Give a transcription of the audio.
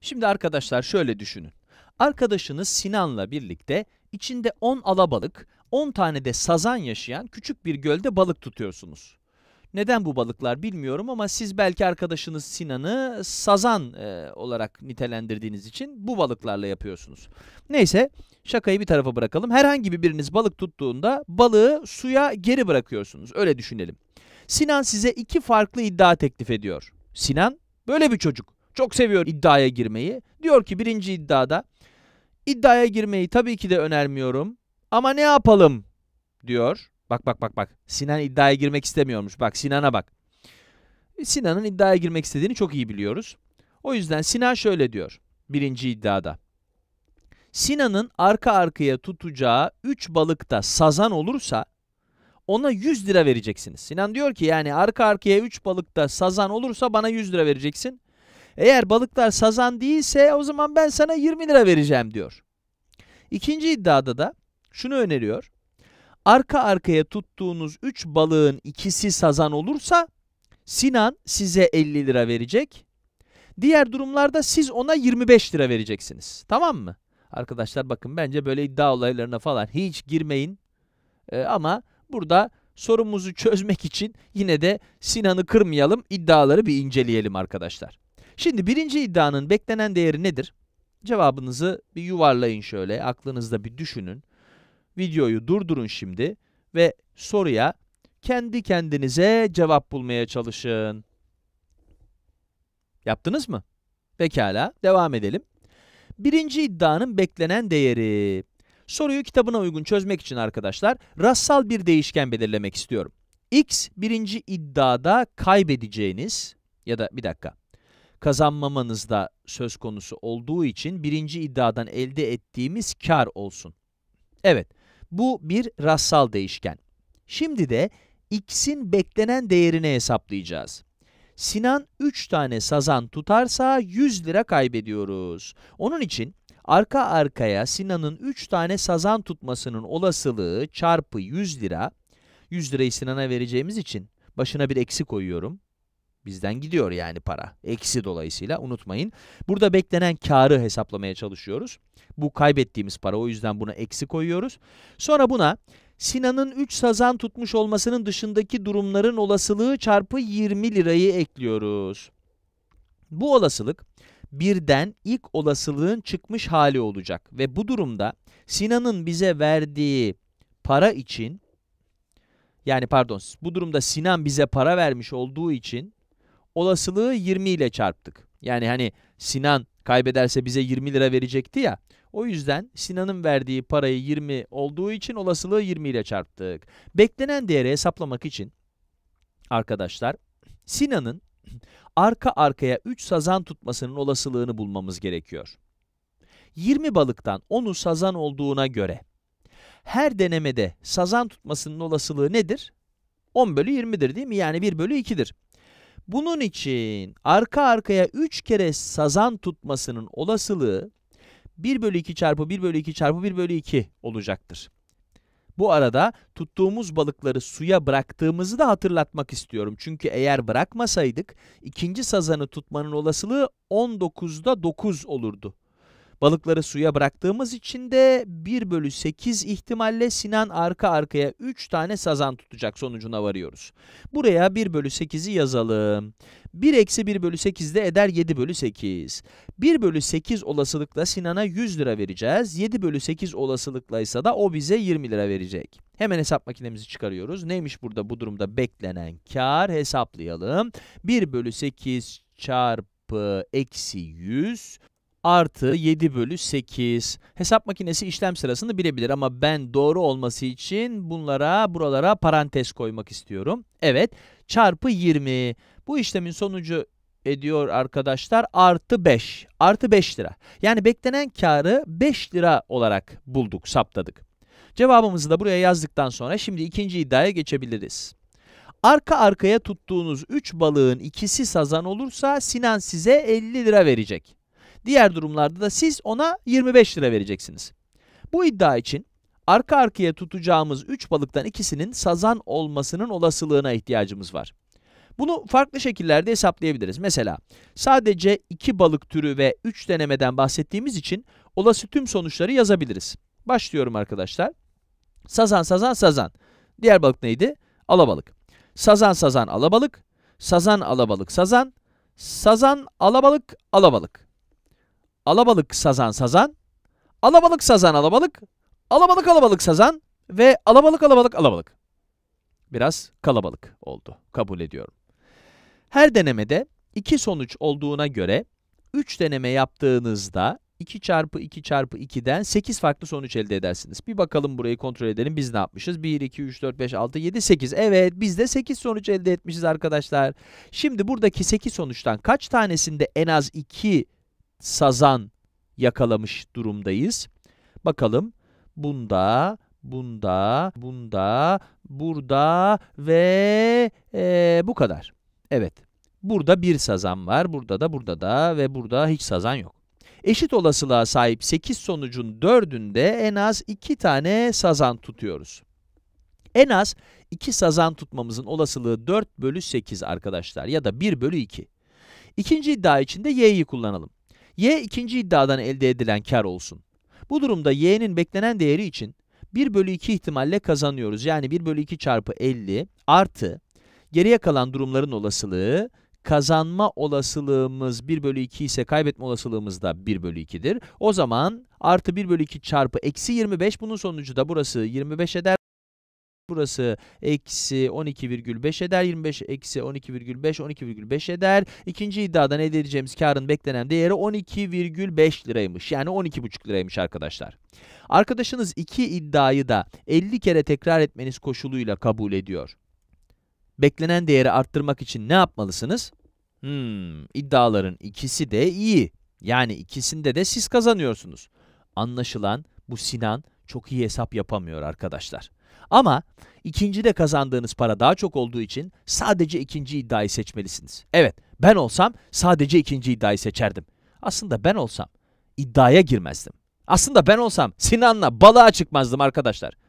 Şimdi arkadaşlar şöyle düşünün. Arkadaşınız Sinan'la birlikte içinde 10 alabalık, 10 tane de sazan yaşayan küçük bir gölde balık tutuyorsunuz. Neden bu balıklar bilmiyorum ama siz belki arkadaşınız Sinan'ı sazan e, olarak nitelendirdiğiniz için bu balıklarla yapıyorsunuz. Neyse şakayı bir tarafa bırakalım. Herhangi biriniz balık tuttuğunda balığı suya geri bırakıyorsunuz. Öyle düşünelim. Sinan size iki farklı iddia teklif ediyor. Sinan böyle bir çocuk. Çok seviyor iddiaya girmeyi. Diyor ki birinci iddiada iddiaya girmeyi tabii ki de önermiyorum ama ne yapalım diyor. Bak bak bak bak Sinan iddiaya girmek istemiyormuş. Bak Sinan'a bak. Sinan'ın iddiaya girmek istediğini çok iyi biliyoruz. O yüzden Sinan şöyle diyor birinci iddiada. Sinan'ın arka arkaya tutacağı 3 balıkta sazan olursa ona 100 lira vereceksiniz. Sinan diyor ki yani arka arkaya 3 balıkta sazan olursa bana 100 lira vereceksin. Eğer balıklar sazan değilse o zaman ben sana 20 lira vereceğim diyor. İkinci iddiada da şunu öneriyor. Arka arkaya tuttuğunuz 3 balığın ikisi sazan olursa Sinan size 50 lira verecek. Diğer durumlarda siz ona 25 lira vereceksiniz. Tamam mı? Arkadaşlar bakın bence böyle iddia olaylarına falan hiç girmeyin. Ee, ama burada sorumuzu çözmek için yine de Sinan'ı kırmayalım, iddiaları bir inceleyelim arkadaşlar. Şimdi birinci iddianın beklenen değeri nedir? Cevabınızı bir yuvarlayın şöyle, aklınızda bir düşünün. Videoyu durdurun şimdi ve soruya kendi kendinize cevap bulmaya çalışın. Yaptınız mı? Pekala, devam edelim. Birinci iddianın beklenen değeri. Soruyu kitabına uygun çözmek için arkadaşlar, rassal bir değişken belirlemek istiyorum. x birinci iddiada kaybedeceğiniz ya da bir dakika kazanmamanız da söz konusu olduğu için birinci iddiadan elde ettiğimiz kar olsun. Evet, bu bir rastsal değişken. Şimdi de x'in beklenen değerini hesaplayacağız. Sinan 3 tane sazan tutarsa 100 lira kaybediyoruz. Onun için arka arkaya Sinan'ın 3 tane sazan tutmasının olasılığı çarpı 100 lira, 100 lirayı Sinan'a vereceğimiz için başına bir eksi koyuyorum. Bizden gidiyor yani para. Eksi dolayısıyla unutmayın. Burada beklenen karı hesaplamaya çalışıyoruz. Bu kaybettiğimiz para o yüzden buna eksi koyuyoruz. Sonra buna Sinan'ın 3 sazan tutmuş olmasının dışındaki durumların olasılığı çarpı 20 lirayı ekliyoruz. Bu olasılık birden ilk olasılığın çıkmış hali olacak ve bu durumda Sinan'ın bize verdiği para için yani pardon bu durumda Sinan bize para vermiş olduğu için olasılığı 20 ile çarptık. Yani hani Sinan kaybederse bize 20 lira verecekti ya. O yüzden Sinan'ın verdiği parayı 20 olduğu için olasılığı 20 ile çarptık. Beklenen değeri hesaplamak için arkadaşlar Sinan'ın arka arkaya 3 sazan tutmasının olasılığını bulmamız gerekiyor. 20 balıktan 10'u sazan olduğuna göre her denemede sazan tutmasının olasılığı nedir? 10 bölü 20'dir değil mi? Yani 1 bölü 2'dir. Bunun için arka arkaya 3 kere sazan tutmasının olasılığı 1 bölü 2 çarpı 1 bölü 2 çarpı 1 bölü 2 olacaktır. Bu arada tuttuğumuz balıkları suya bıraktığımızı da hatırlatmak istiyorum. Çünkü eğer bırakmasaydık ikinci sazanı tutmanın olasılığı 19'da 9 olurdu. Balıkları suya bıraktığımız için de 1 bölü 8 ihtimalle Sinan arka arkaya 3 tane sazan tutacak sonucuna varıyoruz. Buraya 1 bölü 8'i yazalım. 1 eksi 1 bölü 8 de eder 7 bölü 8. 1 bölü 8 olasılıkla Sinan'a 100 lira vereceğiz. 7 bölü 8 olasılıkla ise da o bize 20 lira verecek. Hemen hesap makinemizi çıkarıyoruz. Neymiş burada bu durumda beklenen kar hesaplayalım. 1 bölü 8 çarpı eksi 100 artı 7 bölü 8. Hesap makinesi işlem sırasını bilebilir ama ben doğru olması için bunlara buralara parantez koymak istiyorum. Evet çarpı 20. Bu işlemin sonucu ediyor arkadaşlar artı 5. Artı 5 lira. Yani beklenen karı 5 lira olarak bulduk saptadık. Cevabımızı da buraya yazdıktan sonra şimdi ikinci iddiaya geçebiliriz. Arka arkaya tuttuğunuz 3 balığın ikisi sazan olursa Sinan size 50 lira verecek. Diğer durumlarda da siz ona 25 lira vereceksiniz. Bu iddia için arka arkaya tutacağımız 3 balıktan ikisinin sazan olmasının olasılığına ihtiyacımız var. Bunu farklı şekillerde hesaplayabiliriz. Mesela sadece 2 balık türü ve 3 denemeden bahsettiğimiz için olası tüm sonuçları yazabiliriz. Başlıyorum arkadaşlar. Sazan sazan sazan. Diğer balık neydi? Alabalık. Sazan sazan alabalık. Sazan alabalık sazan. Sazan alabalık alabalık alabalık sazan sazan, alabalık sazan alabalık, alabalık alabalık sazan ve alabalık alabalık alabalık. Biraz kalabalık oldu, kabul ediyorum. Her denemede iki sonuç olduğuna göre 3 deneme yaptığınızda 2 çarpı 2 çarpı 2'den 8 farklı sonuç elde edersiniz. Bir bakalım burayı kontrol edelim. Biz ne yapmışız? 1, 2, 3, 4, 5, 6, 7, 8. Evet biz de 8 sonuç elde etmişiz arkadaşlar. Şimdi buradaki 8 sonuçtan kaç tanesinde en az 2 sazan yakalamış durumdayız. Bakalım bunda, bunda, bunda, burada ve ee, bu kadar. Evet, burada bir sazan var, burada da, burada da ve burada hiç sazan yok. Eşit olasılığa sahip 8 sonucun 4'ünde en az 2 tane sazan tutuyoruz. En az 2 sazan tutmamızın olasılığı 4 bölü 8 arkadaşlar ya da 1 bölü 2. İkinci iddia için de y'yi kullanalım. Y ikinci iddiadan elde edilen kar olsun. Bu durumda y'nin beklenen değeri için 1 bölü 2 ihtimalle kazanıyoruz. Yani 1 bölü 2 çarpı 50 artı geriye kalan durumların olasılığı kazanma olasılığımız 1 bölü 2 ise kaybetme olasılığımız da 1 bölü 2'dir. O zaman artı 1 bölü 2 çarpı eksi 25 bunun sonucu da burası 25 eder. Burası eksi 12,5 eder. 25 eksi 12,5 12,5 eder. İkinci iddiadan elde edeceğimiz karın beklenen değeri 12,5 liraymış. Yani 12,5 liraymış arkadaşlar. Arkadaşınız iki iddiayı da 50 kere tekrar etmeniz koşuluyla kabul ediyor. Beklenen değeri arttırmak için ne yapmalısınız? Hmm, iddiaların ikisi de iyi. Yani ikisinde de siz kazanıyorsunuz. Anlaşılan bu Sinan çok iyi hesap yapamıyor arkadaşlar. Ama ikincide kazandığınız para daha çok olduğu için sadece ikinci iddiayı seçmelisiniz. Evet, ben olsam sadece ikinci iddiayı seçerdim. Aslında ben olsam iddiaya girmezdim. Aslında ben olsam Sinan'la balığa çıkmazdım arkadaşlar.